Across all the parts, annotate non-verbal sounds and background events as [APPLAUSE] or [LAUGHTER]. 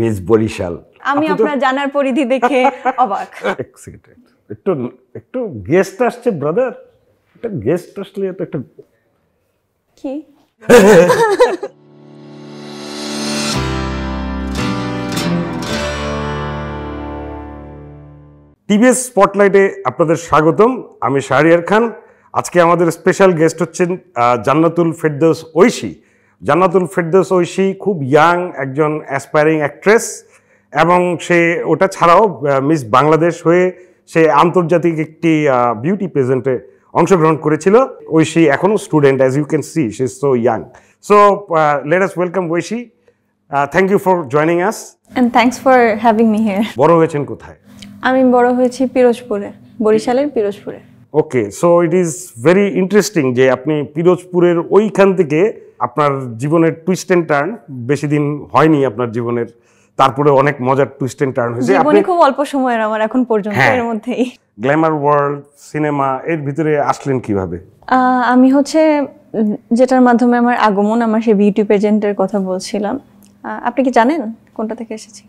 Miss Barishal আমি আপনার জানার পরিধি দেখে [LAUGHS] অবাক একটু একটু গেস্ট আসছে ব্রাদার একটা গেস্ট আসলে এত একটু কি টিভিএস স্পটলাইটে আপনাদের স্বাগতম আমি শাহরিয়ার খান আজকে আমাদের স্পেশাল গেস্ট হচ্ছেন জান্নাতুল ফেরদৌস ঐশী জান্নাতুল ফেরদোস ঐশী খুব ইয়াং একজন অ্যাসপায়ারিং অ্যাক্ট্রেস এবং সে ওটা ছাড়াও মিস বাংলাদেশ হয়ে সে আন্তর্জাতিক একটি বিউটি প্রেজেন্টে অংশগ্রহণ করেছিল ঐশী এখনও student as you can see she is so young so let us welcome Oishi thank you for joining us and thanks for having me here বড় হয়েছেন কোথায় আমি বড় হয়েছি পিরোজপুরে বরিশালের পিরোজপুরে okay so it is very interesting যে আপনি পিরোজপুরের ওইখান থেকে আপনার জীবনের টুইস্ট এন্ড টার্ন বেশি দিন হয়নি আপনার জীবনের তারপরে অনেক মজার টুইস্ট এন্ড টার্ন হয়েছে আপনি খুব অল্প সময়ের আমার এখন পর্যন্ত হ্যাঁ। এর মধ্যেই গ্ল্যামার ওয়ার্ল্ড সিনেমা এর ভিতরে আসলেন কিভাবে আমি হচ্ছে যেটার মাধ্যমে আমার আগমন আমার সেই বিউটি পেজেন্টের কথা বলছিলাম আপনি কি জানেন কোনটা থেকে এসেছি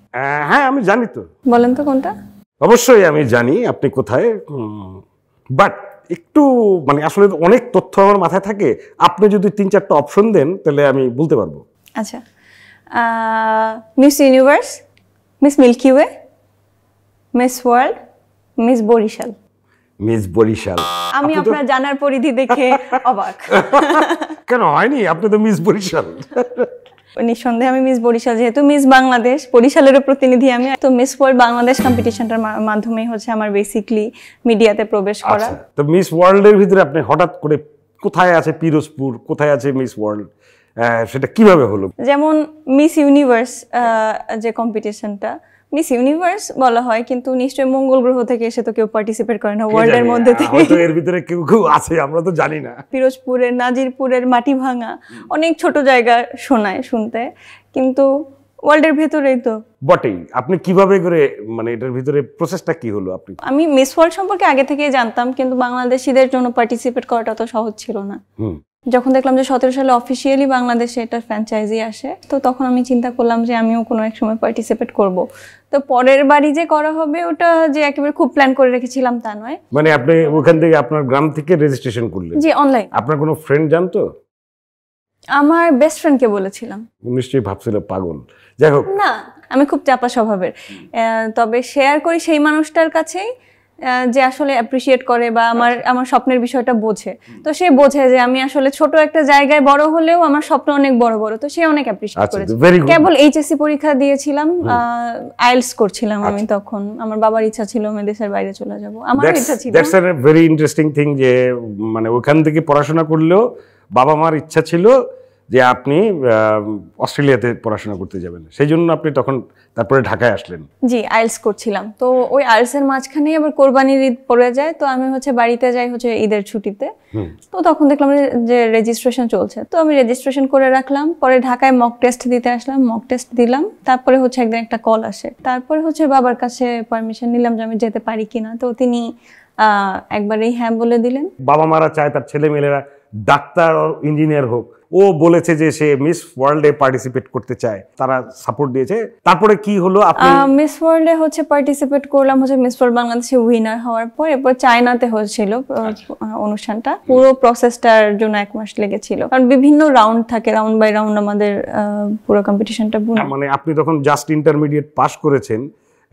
হ্যাঁ আমি জানি তো বলেন তো কোনটা অবশ্যই আমি জানি আপনি কোথায় বাট একটু মানে আসলে অনেক তথ্য আমার মাথায় থাকে আপনি যদি তিন চারটা অপশন দেন তাহলে আমি বলতে পারবো আচ্ছা miss universe miss milky way miss world miss Barishal miss Barishal আমি আপনার জানার পরিধি দেখে [LAUGHS] অবাক কেন হয়নি আপনি তো মিস বরিশাল নিঃসন্দেহে আমি মিস বরিশাল যেহেতু মিস বাংলাদেশ বরিশালেরও প্রতিনিধি আমি তো মিস ওয়ার্ল্ড বাংলাদেশ কম্পিটিশনটার মাধ্যমেই হচ্ছে আমার বেসিকলি মিডিয়াতে প্রবেশ আচ্ছা, করা তো মিস ওয়ার্ল্ডের ভিতরে আপনি হঠাৎ করে কোথায় আছে পিরোজপুর কোথায় আছে মিস ওয়ার্ল্ড সেটা কিভাবে হলো যেমন মিস ইউনিভার্স যে কম্পিটিশনটা মিস ইউনিভার্স বলা হয় কিন্তু নিশ্চয় মঙ্গল গ্রহ থেকে এসে তো কেউ পার্টিসিপেট করে না ওয়ার্ল্ড এর মধ্যে হ্যাঁ, থেকে হয়তো এর ভিতরে কেউ কেউ আছে আমরা তো জানি না পিরোজপুরের নাজিরপুরের মাটি ভাঙা অনেক ছোট জায়গা শোনায় শুনতে কিন্তু ওয়ার্ল্ডের ভেতরেই তো বটেই আপনি কিভাবে করে মানে এটার ভিতরে প্রসেসটা কি হলো আপনি আমি মিস ওয়ার্ল্ড সম্পর্কে আগে থেকেই জানতাম কিন্তু বাংলাদেশিদের জন্য পার্টিসিপেট করাটা তো সহজ ছিল না যখন দেখলাম যে সতেরো সালে অফিসিয়ালি বাংলাদেশে এটার ফ্র্যাঞ্চাইজি আসে তো তখন আমি চিন্তা করলাম যে আমিও কোনো এক সময় পার্টিসিপেট করব তো পরের বাড়ি যে করা হবে ওটা যে একেবারে খুব প্ল্যান করে রেখেছিলাম তা নয় মানে আপনি ওখান থেকে আপনার গ্রাম থেকে রেজিস্ট্রেশন করলেন জি অনলাইন আপনার কোনো ফ্রেন্ড জানতো আমার বেস্ট ফ্রেন্ডকে বলেছিলাম নিশ্চয়ই ভাবছিল পাগল যাই হোক না আমি খুব চাপা স্বভাবের তবে শেয়ার করি সেই মানুষটার কাছেই যে আসলে অ্যাপ্রিসিয়েট করে বা আমার আচ্ছা। আমার স্বপ্নের বিষয়টা বোঝে তো সে বোঝে যে আমি আসলে ছোট একটা জায়গায় বড় হলেও আমার স্বপ্ন অনেক বড় বড় তো সে অনেক অ্যাপ্রিসিয়েট আচ্ছা, করেছে কেবল এইচএসসি পরীক্ষা দিয়েছিলাম আইএলস করছিলাম আমি আচ্ছা। তখন আমার বাবার ইচ্ছা ছিল আমি দেশের বাইরে চলে যাব আমার ইচ্ছা ছিল that's a very interesting thing যে মানে ওখান থেকে পড়াশোনা করলেও বাবা মার ইচ্ছা ছিল যে আপনি অস্ট্রেলিয়াতে পড়াশোনা করতে যাবেন সেই জন্য আপনি তখন তারপরে ঢাকায় আসলেন জি আইলস করছিলাম তো ওই আইলস এর মাঝখানেই আবার কোরবানির ঈদ পড়ে যায় তো আমি হচ্ছে বাড়িতে যাই হচ্ছে ঈদের ছুটিতে তো তখন দেখলাম যে রেজিস্ট্রেশন চলছে তো আমি রেজিস্ট্রেশন করে রাখলাম পরে ঢাকায় মক টেস্ট দিতে আসলাম মক টেস্ট দিলাম তারপরে হচ্ছে একদিন একটা কল আসে তারপরে হচ্ছে বাবার কাছে পারমিশন নিলাম যে আমি যেতে পারি কিনা তো তিনি এই হ্যাঁ বলে দিলেন বাবা মারা চায় তার ছেলে মেয়েরা ডাক্তার ইঞ্জিনিয়ার হোক ও বলেছে যে সে মিস ওয়ার্ল্ডে পার্টিসিপেট করতে চায় তারা সাপোর্ট দিয়েছে তারপরে কি হলো আপনি মিস ওয়ার্ল্ডে হচ্ছে পার্টিসিপেট করলাম হচ্ছে মিস ওয়ার্ল্ড বাংলাদেশে উইনার হওয়ার পর এরপর চায়নাতে হয়েছিল আচ্ছা। অনুষ্ঠানটা পুরো প্রসেসটার জন্য এক মাস লেগেছিল কারণ বিভিন্ন রাউন্ড থাকে রাউন্ড বাই রাউন্ড আমাদের পুরো কম্পিটিশনটা হ্যাঁ, মানে আপনি তখন জাস্ট ইন্টারমিডিয়েট পাস করেছেন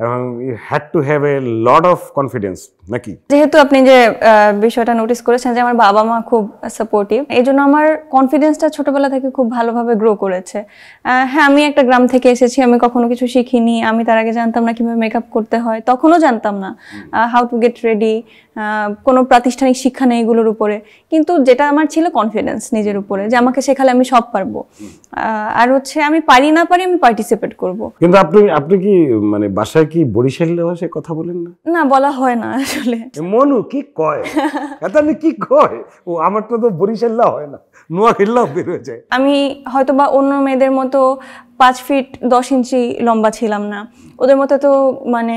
এবং you had to have a lot of confidence নাকি যেহেতু আপনি যে বিষয়টা নোটিস করেছেন যে আমার বাবা মা খুব সাপোর্টিভ এই জন্য আমার কনফিডেন্সটা ছোটবেলা থেকে খুব ভালোভাবে গ্রো করেছে হ্যাঁ আমি একটা গ্রাম থেকে এসেছি আমি কখনো কিছু শিখিনি আমি তার আগে জানতাম না কিভাবে মেকআপ করতে হয় তখনও জানতাম না হাউ টু গেট রেডি কোনো প্রাতিষ্ঠানিক শিক্ষা নেই এগুলোর উপরে কিন্তু যেটা আমার ছিল কনফিডেন্স নিজের উপরে যে আমাকে শেখালে আমি সব পারবো আর হচ্ছে আমি পারি না পারি আমি পার্টিসিপেট করব কিন্তু আপনি আপনি কি মানে বাসায় কি বরিশালে কথা বলেন না না বলা হয় না চলে মনু কি কয় [LAUGHS] কি কয় ও আমারটা তো বরিশাল্লা হয় না নোয়াখিল্লাও বের হয়ে যায় আমি হয়তো বা অন্য মেয়েদের মতো পাঁচ ফিট দশ ইঞ্চি লম্বা ছিলাম না ওদের মতো তো মানে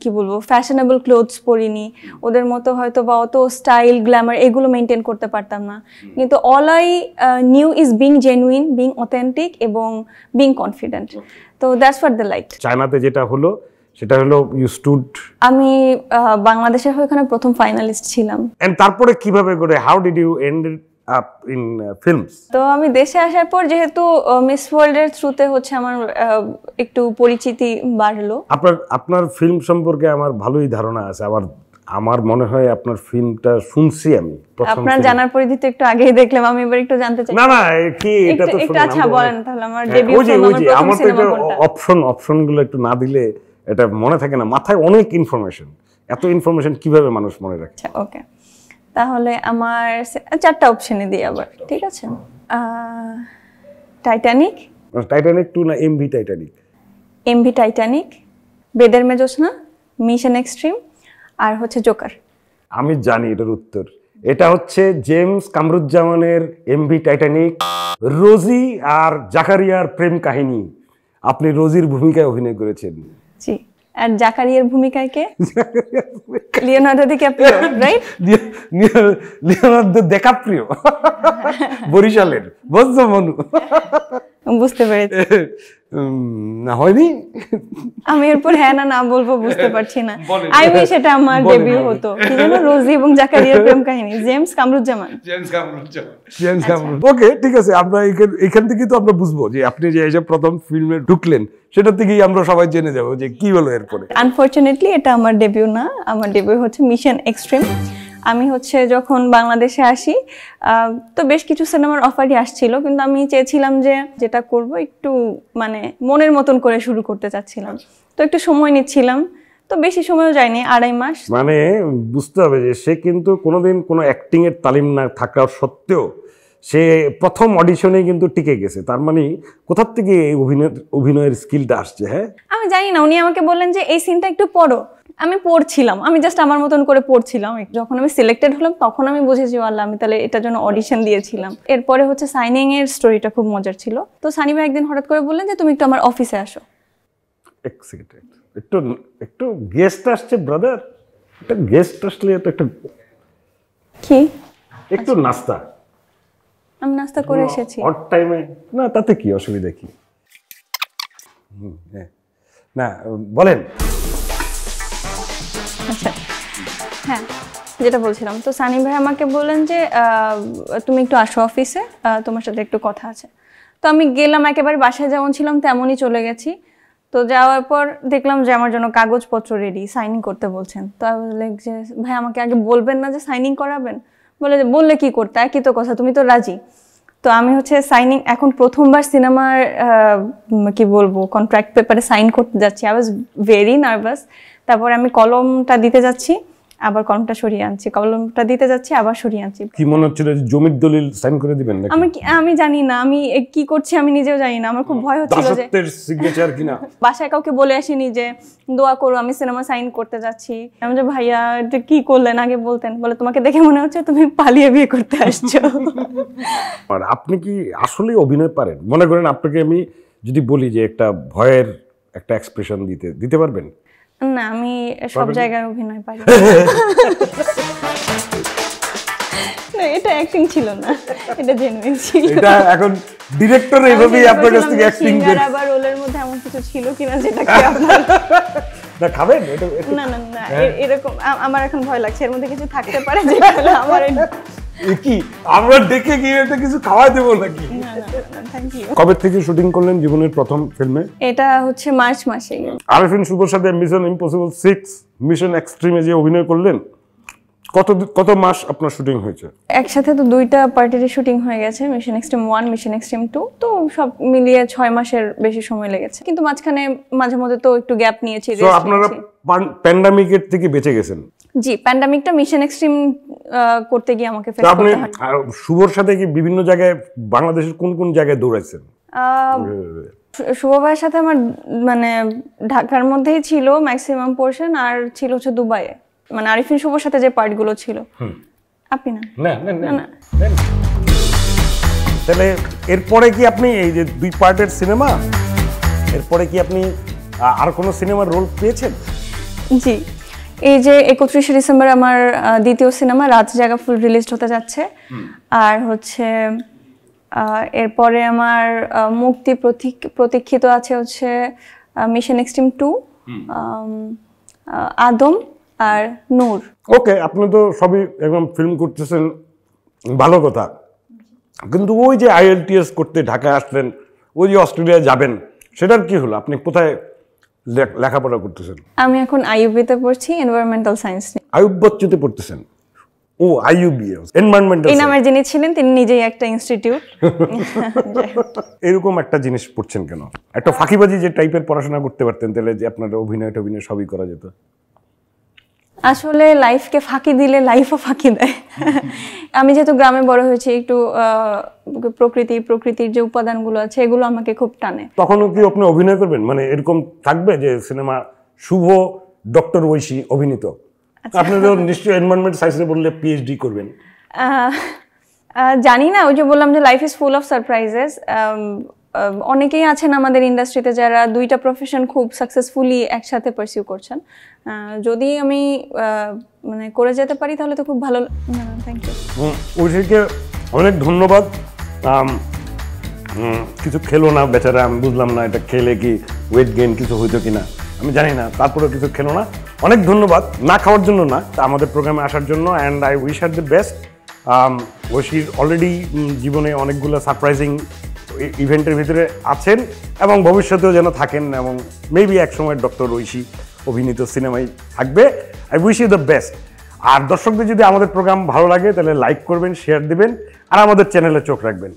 কি বলবো ফ্যাশনেবল ক্লোথস পরিনি ওদের মতো হয়তো বা অত স্টাইল গ্ল্যামার এগুলো মেনটেন করতে পারতাম না কিন্তু all I knew is being genuine being authentic এবং বিং কনফিডেন্ট তো দ্যাটস ফর দ্য লাইট চায়নাতে যেটা হলো সেটা হলো ইউ স্টুড আমি বাংলাদেশের হয়ে ওখানে প্রথম ফাইনালিস্ট ছিলাম এন্ড তারপরে কিভাবে করে how did you end up in films তো আমি দেশে আসার পর যেহেতু মিস ওয়ার্ল্ড এর থ্রুতে হচ্ছে আমার একটু পরিচিতি বাড়লো আপনার আপনার ফিল্ম সম্পর্কে আমার ভালোই ধারণা আছে আমার আমার মনে হয় আপনার ফিল্মটা শুনছি আমি আপনার জানার পরিধি তো একটু আগেই দেখলাম আমি এবার একটু জানতে চাই না না কি এটা তো আচ্ছা বলেন তাহলে আমার ডেবিউ হ্যাঁ, আমার প্রথম অপশন অপশন গুলো একটু না দিলে এটা মনে থাকে না মাথায় অনেক ইনফরমেশন এত ইনফরমেশন কিভাবে মানুষ মনে রাখে ওকে আচ্ছা, তাহলে আমার চারটা অপশনই দিই আবার ঠিক আছে টাইটানিক টাইটানিক টু না এমভি টাইটানিক এমভি টাইটানিক বেদের মেজোসনা মিশন এক্সট্রিম আর হচ্ছে জোকার আমি জানি এটার উত্তর এটা হচ্ছে জেমস কামরুজ্জামানের এমভি টাইটানিক রোজি আর জাকারিয়ার প্রেম কাহিনী আপনি রোজির ভূমিকায় অভিনয় করেছেন জি আর জাকারিয়ার ভূমিকায় কে Leonardo DiCaprio right Leonardo DiCaprio [LAUGHS] বরিশালের মনু বুঝতে পেরেছি না হয়নি আমি এরপর হ্যাঁ না না বলবো বুঝতে পারছি না আই উইশ এটা আমার ডেবিউ হতো কি যেন রোজি এবং জাকারিয়ার [LAUGHS] প্রেম কাহিনী James Kamruzzaman James Kamruzzaman James আচ্ছা। কামরুজ ওকে ঠিক আছে আমরা এখান থেকে তো আমরা বুঝবো যে আপনি যে এই প্রথম ফিল্মে ঢুকলেন সেটা থেকেই আমরা সবাই জেনে যাব যে কি হলো এরপরে আনফরচুনেটলি এটা আমার ডেবিউ না আমার ডেবিউ হচ্ছে মিশন এক্সট্রিম আমি হচ্ছে যখন বাংলাদেশে আসি তো বেশ কিছু সিনেমার অফারই আসছিল কিন্তু আমি চেয়েছিলাম যে যেটা করব একটু মানে মনের মতন করে শুরু করতে চাচ্ছিলাম তো একটু সময় নিচ্ছিলাম তো বেশি সময়ও যায়নি আড়াই মাস মানে বুঝতে হবে যে সে কিন্তু কোনোদিন কোনো অ্যাক্টিংয়ের তালিম না থাকা সত্ত্বেও সে প্রথম অডিশনে কিন্তু টিকে গেছে তার মানে কোথার থেকে এই অভিনয় অভিনয়ের স্কিলটা আসছে হ্যাঁ আমি জানি না উনি আমাকে বললেন যে এই সিনটা একটু পড়ো আমি পড়ছিলাম আমি জাস্ট আমার মতন করে পড়ছিলাম যখন আমি সিলেক্টেড হলাম তখন আমি বুঝেছি আল্লাহ আমি তাহলে এটার জন্য অডিশন দিয়েছিলাম এরপরে হচ্ছে সাইনিং এর স্টোরিটা খুব মজার ছিল তো সানি ভাই একদিন হঠাৎ করে বললেন যে তুমি একটু আমার অফিসে আসো একটু একটু গেস্ট আসছে ব্রাদার একটা গেস্ট আসলে তো একটা কি একটু আচ্ছা। নাস্তা আমি নাস্তা করে হ্যাঁ, এসেছি অড টাইমে না তাতে কি অসুবিধা কি হ্যাঁ। না বলেন হ্যাঁ যেটা বলছিলাম তো সানি ভাই আমাকে বললেন যে তুমি একটু আসো অফিসে তোমার সাথে একটু কথা আছে তো আমি গেলাম একেবারে বাসায় যেমন ছিলাম তেমনই চলে গেছি তো যাওয়ার পর দেখলাম যে আমার জন্য কাগজপত্র রেডি সাইনিং করতে বলছেন তো যে ভাই আমাকে আগে বলবেন না যে সাইনিং করাবেন বলে যে বললে কি করতে একই তো কথা তুমি তো রাজি তো আমি হচ্ছে সাইনিং এখন প্রথমবার সিনেমার কি বলবো কন্ট্রাক্ট পেপারে সাইন করতে যাচ্ছি আই ওয়াজ ভেরি নার্ভাস তারপর আমি কলমটা দিতে যাচ্ছি আবার কলমটা সরিয়ে আনছি কলমটা দিতে যাচ্ছি আবার সরিয়ে আনছি কি মনে হচ্ছিল যে জমির দলিল সাইন করে দিবেন নাকি আমি আমি জানি না আমি কি করছি আমি নিজেও জানি না আমার খুব ভয় হচ্ছিল যে দাসত্বের সিগনেচার কিনা [LAUGHS] বাসায় কাউকে বলে আসিনি যে দোয়া করো আমি সিনেমা সাইন করতে যাচ্ছি আমি যে ভাইয়া এটা কি করলেন আগে বলতেন বলে তোমাকে দেখে মনে হচ্ছে তুমি পালিয়ে বিয়ে করতে আসছো [LAUGHS] আর আপনি কি আসলে অভিনয় পারেন মনে করেন আপনাকে আমি যদি বলি যে একটা ভয়ের একটা এক্সপ্রেশন দিতে দিতে পারবেন না আমি সব জায়গায় অভিনয় [LAUGHS] না এটা এখন আবার রোলের মধ্যে এমন কিছু ছিল কিনা আপনার [LAUGHS] না না না হ্যাঁ। এরকম আমার এখন ভয় লাগছে এর মধ্যে কিছু থাকতে পারে আমার কি আমরা ডেকে গিয়ে এটা কিছু দেবো নাকি কবে থেকে শুটিং করলেন জীবনের প্রথম ফিল্মে এটা হচ্ছে মার্চ মাসে শুভর সাথে মিশন ইম্পসিবল সিক্স মিশন এক্সট্রিমে যে অভিনয় করলেন কত কত মাস আপনার শুটিং হয়েছে একসাথে তো দুইটা পার্টির শুটিং হয়ে গেছে mission extreme one mission extreme two তো সব মিলিয়ে ছয় মাসের বেশি সময় লেগেছে কিন্তু মাঝখানে মাঝে মধ্যে তো একটু গ্যাপ নিয়েছি আপনারা প্যান্ডামিকের থেকে বেঁচে গেছেন জি প্যান্ডামিকটা মিশন এক্সট্রিম করতে গিয়ে আমাকে ফেস আপনি শুভর সাথে কি বিভিন্ন জায়গায় বাংলাদেশের কোন কোন জায়গায় দৌড়াইছেন শুভ ভাইয়ের সাথে আমার মানে ঢাকার মধ্যেই ছিল ম্যাক্সিমাম পোর্শন আর ছিল হচ্ছে দুবাইয়ে মানে আরিফিন শুভর সাথে যে পার্টগুলো ছিল আপনি না না না না তাহলে এরপরে কি আপনি এই যে দুই পার্টের সিনেমা এরপরে কি আপনি আর কোনো সিনেমার রোল পেয়েছেন জি এই যে একত্রিশে ডিসেম্বর আমার দ্বিতীয় সিনেমা রাত জায়গা ফুল রিলিজড হতে যাচ্ছে আর হচ্ছে এরপরে আমার মুক্তি প্রতীক্ষিত আছে হচ্ছে মিশন এক্সট্রিম টু আদম আর নূর ওকে আপনি তো সবই একদম ফিল্ম করতেছেন ভালো কথা কিন্তু ওই যে আইএলটিএস করতে ঢাকায় আসলেন ওই যে অস্ট্রেলিয়া যাবেন সেটার কি হলো আপনি কোথায় লেখাপড়া করতেছেন আমি এখন আইইউবিতে পড়ছি এনভায়রনমেন্টাল সায়েন্স নিয়ে আইইউব বচ্চুতে পড়তেছেন ও আইইউবি এনভায়রনমেন্টাল এই নামের যিনি ছিলেন তিনি নিজেই একটা ইনস্টিটিউট [LAUGHS] এরকম একটা জিনিস পড়ছেন কেন একটা ফাঁকিবাজি যে টাইপের পড়াশোনা করতে পারতেন তাহলে যে আপনার অভিনয় টভিনয় সবই করা যেত আসলে লাইফকে ফাঁকি দিলে লাইফও ফাঁকি দেয় আমি যেহেতু গ্রামে বড় হয়েছি একটু প্রকৃতি প্রকৃতির যে উপাদানগুলো আছে এগুলো আমাকে খুব টানে তখনও কি আপনি অভিনয় করবেন মানে এরকম থাকবে যে সিনেমা শুভ ডক্টর ঐশী অভিনীত আচ্ছা। আপনাদের নিশ্চয়ই এনভায়রনমেন্ট সাইন্সে বললে পিএইচডি করবেন জানি না ওই যে বললাম যে life is full of surprises অনেকেই আছেন আমাদের ইন্ডাস্ট্রিতে যারা দুইটা প্রফেশন খুব সাকসেসফুলি একসাথে পারসিউ করছেন যদি আমি মানে করে যেতে পারি তাহলে তো খুব ভালো থ্যাংক ইউ অনেক ধন্যবাদ কিছু খেলো না বেচারা আমি বুঝলাম না এটা খেলে কি ওয়েট গেইন কিছু হইতো কি না আমি জানি না তারপরেও কিছু খেলো না অনেক ধন্যবাদ না খাওয়ার জন্য না আমাদের প্রোগ্রামে আসার জন্য and I wish her the best ওশির অলরেডি জীবনে অনেকগুলো সারপ্রাইজিং ইভেন্টের ভিতরে আছেন এবং ভবিষ্যতেও যেন থাকেন এবং মেবি একসময় ডক্টর ঐশী অভিনীত সিনেমায় থাকবে I wish you the best আর দর্শকদের যদি আমাদের প্রোগ্রাম ভালো লাগে তাহলে লাইক করবেন শেয়ার দিবেন আর আমাদের চ্যানেলে চোখ রাখবেন